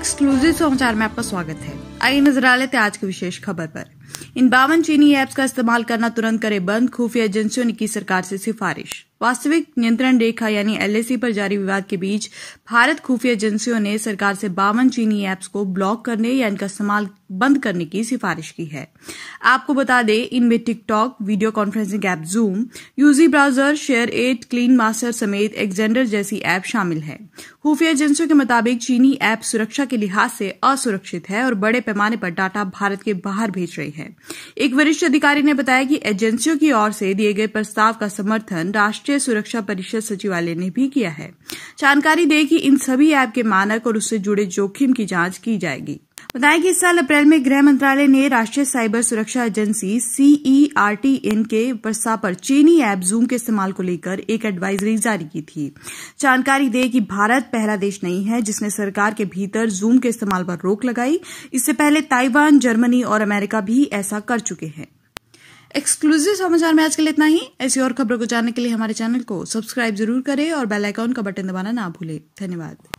exclusive समाचार में आपका स्वागत है आइए नजर आ लेते आज की विशेष खबर पर इन बावन चीनी एप्स का इस्तेमाल करना तुरंत करे बंद खुफिया एजेंसियों ने की सरकार से सिफारिश वास्तविक नियंत्रण रेखा यानी एलएसी पर जारी विवाद के बीच भारत खुफिया एजेंसियों ने सरकार से बावन चीनी ऐप्स को ब्लॉक करने या इनका इस्तेमाल बंद करने की सिफारिश की है आपको बता दें इनमें TikTok video conferencing app Zoom UC browser SHAREit Clean Master समेत एग्जेंडर जैसी ऐप शामिल है खुफिया एजेंसियों के मुताबिक चीनी ऐप सुरक्षा के लिहाज से असुरक्षित है और बड़े पैमाने पर डाटा भारत के बाहर भेज रही है एक वरिष्ठ अधिकारी ने बताया कि एजेंसियों की ओर से दिए गए प्रस्ताव का समर्थन राष्ट्रीय राष्ट्रीय सुरक्षा परिषद सचिवालय ने भी किया है जानकारी दें कि इन सभी ऐप के मानक और उससे जुड़े जोखिम की जांच की जाएगी बताया कि इस साल अप्रैल में गृह मंत्रालय ने राष्ट्रीय साइबर सुरक्षा एजेंसी सीईआरटीएन e के प्रस्ताव पर चीनी ऐप जूम के इस्तेमाल को लेकर एक एडवाइजरी जारी की थी जानकारी दे कि भारत पहला देश नहीं है जिसने सरकार के भीतर जूम के इस्तेमाल पर रोक लगाई इससे पहले ताइवान जर्मनी और अमेरिका भी ऐसा कर चुके हैं एक्सक्लूसिव समाचार में आज के लिए इतना ही ऐसी और खबरों को जानने के लिए हमारे चैनल को सब्सक्राइब जरूर करें और बेल आइकॉन का बटन दबाना ना भूलें धन्यवाद